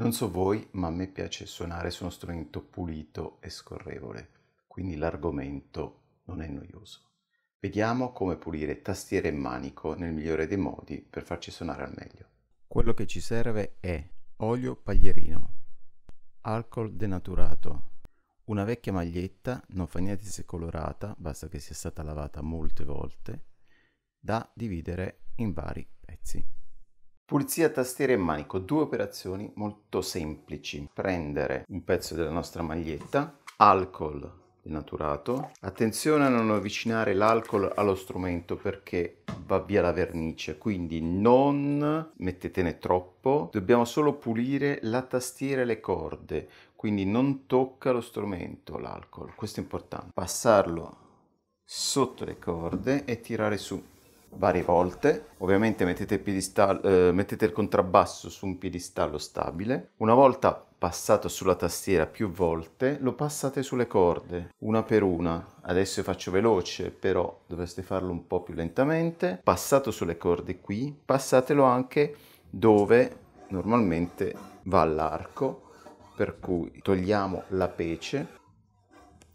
Non so voi, ma a me piace suonare su uno strumento pulito e scorrevole, quindi l'argomento non è noioso. Vediamo come pulire tastiere e manico nel migliore dei modi per farci suonare al meglio. Quello che ci serve è olio paglierino, alcol denaturato, una vecchia maglietta, non fa niente se colorata, basta che sia stata lavata molte volte, da dividere in vari pezzi. Pulizia tastiera e manico, due operazioni molto semplici. Prendere un pezzo della nostra maglietta, alcol denaturato. Attenzione a non avvicinare l'alcol allo strumento perché va via la vernice, quindi non mettetene troppo. Dobbiamo solo pulire la tastiera e le corde, quindi non tocca lo strumento l'alcol, questo è importante. Passarlo sotto le corde e tirare su varie volte. Ovviamente mettete il, eh, mettete il contrabbasso su un piedistallo stabile. Una volta passato sulla tastiera più volte, lo passate sulle corde, una per una. Adesso faccio veloce, però dovreste farlo un po' più lentamente. Passato sulle corde qui, passatelo anche dove normalmente va l'arco, per cui togliamo la pece.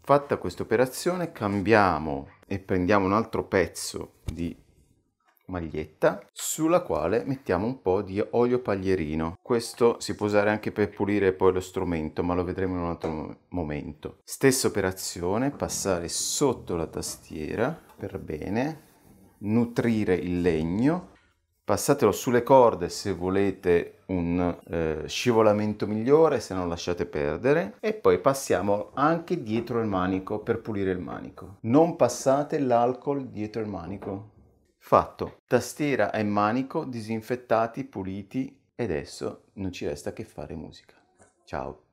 Fatta questa operazione cambiamo e prendiamo un altro pezzo di maglietta sulla quale mettiamo un po' di olio paglierino. Questo si può usare anche per pulire poi lo strumento, ma lo vedremo in un altro momento. Stessa operazione, passare sotto la tastiera per bene, nutrire il legno, passatelo sulle corde se volete un eh, scivolamento migliore, se non lasciate perdere e poi passiamo anche dietro il manico per pulire il manico. Non passate l'alcol dietro il manico Fatto. Tastiera e manico disinfettati, puliti e adesso non ci resta che fare musica. Ciao.